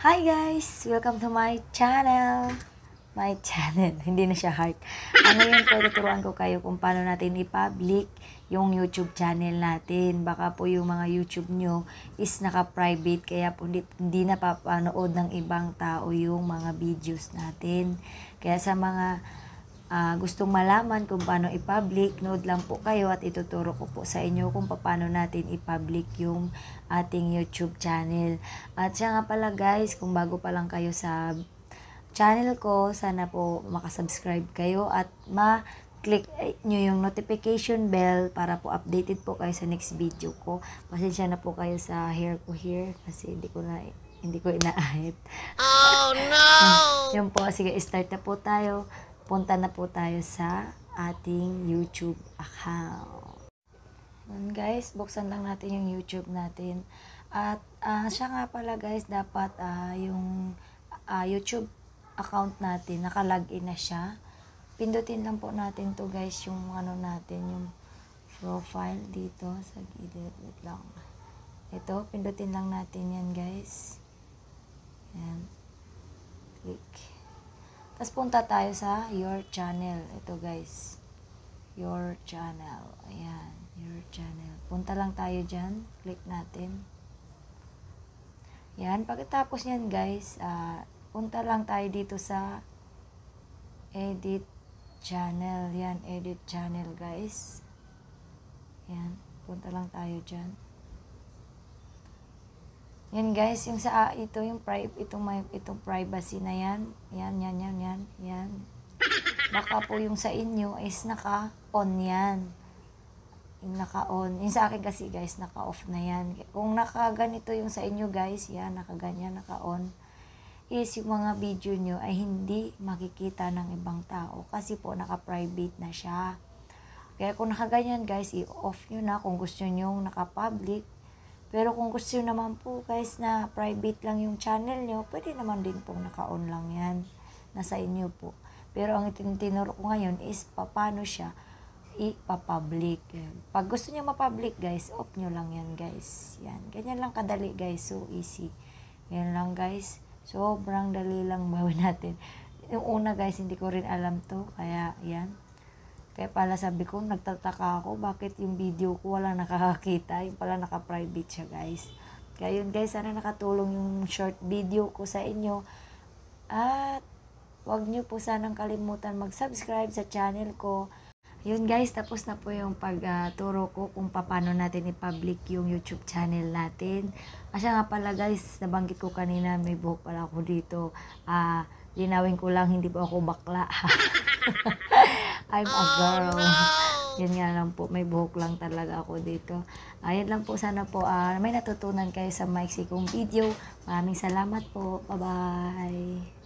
Hi guys! Welcome to my channel! My channel. Hindi na siya heart. Ano ah, yun po, tuturuan ko kayo kung paano natin i-public yung YouTube channel natin. Baka po yung mga YouTube nyo is naka-private kaya po hindi, hindi napapanood ng ibang tao yung mga videos natin. Kaya sa mga uh, gustong malaman kung paano i-public, nood lang po kayo at ituturo ko po sa inyo kung paano natin i-public yung ating YouTube channel. At siya nga pala guys, kung bago pa lang kayo sa channel ko, sana po makasubscribe kayo at ma click eh, nyo yung notification bell para po updated po kayo sa next video ko. Pasensya na po kayo sa hair ko here kasi hindi ko na hindi ko inaahit. Oh no! Yan po, sige, start na po tayo punta na po tayo sa ating YouTube account. Yan guys, buksan lang natin yung YouTube natin. At uh, siya nga pala guys, dapat uh, yung uh, YouTube account natin, nakalagin na siya. Pindutin lang po natin to guys, yung ano natin, yung profile dito sa gilid. Wait lang. Ito, pindutin lang natin yan guys. Yan. Click. Tapos punta tayo sa your channel. Ito guys. Your channel. Ayan. Your channel. Punta lang tayo dyan. Click natin. Yan. Pagkatapos yan guys, uh, punta lang tayo dito sa edit channel. Yan. Edit channel guys. Yan. Punta lang tayo dyan. Yan guys, yung sa ah, ito yung private itong may itong privacy na yan. Yan, yan, yan, yan, yan. Baka po yung sa inyo is naka-on yan. Yung naka-on. Yung sa akin kasi guys, naka-off na yan. Kung naka-ganito yung sa inyo guys, yan, naka-ganyan, naka-on is yung mga video nyo ay hindi makikita ng ibang tao kasi po naka-private na siya. Kaya kung naka-ganyan guys, i-off nyo na kung gusto nyo naka-public, pero kung gusto nyo naman po guys na private lang yung channel nyo, pwede naman din pong naka-on lang yan. Nasa inyo po. Pero ang itinuro ko ngayon is paano siya ipapublic. Pag gusto nyo mapublic guys, off nyo lang yan guys. Yan. Ganyan lang kadali guys. So easy. Yan lang guys. Sobrang dali lang bawin natin. Yung una guys, hindi ko rin alam to. Kaya yan. Kaya eh, pala sabi ko, nagtataka ako bakit yung video ko wala nakakakita. Yung pala naka-private siya guys. Kaya yun guys, sana nakatulong yung short video ko sa inyo. At wag nyo po sanang kalimutan mag-subscribe sa channel ko. Yun guys, tapos na po yung pagturo ko kung paano natin i-public yung YouTube channel natin. Kasi nga pala guys, nabanggit ko kanina may buhok pala ako dito. Ah, uh, linawin ko lang, hindi po ako bakla. I'm a oh, girl. Yan nga lang po, may buhok lang talaga ako dito. Ayan lang po, sana po uh, may natutunan kayo sa Mike Sikong video. Maraming salamat po. Bye-bye.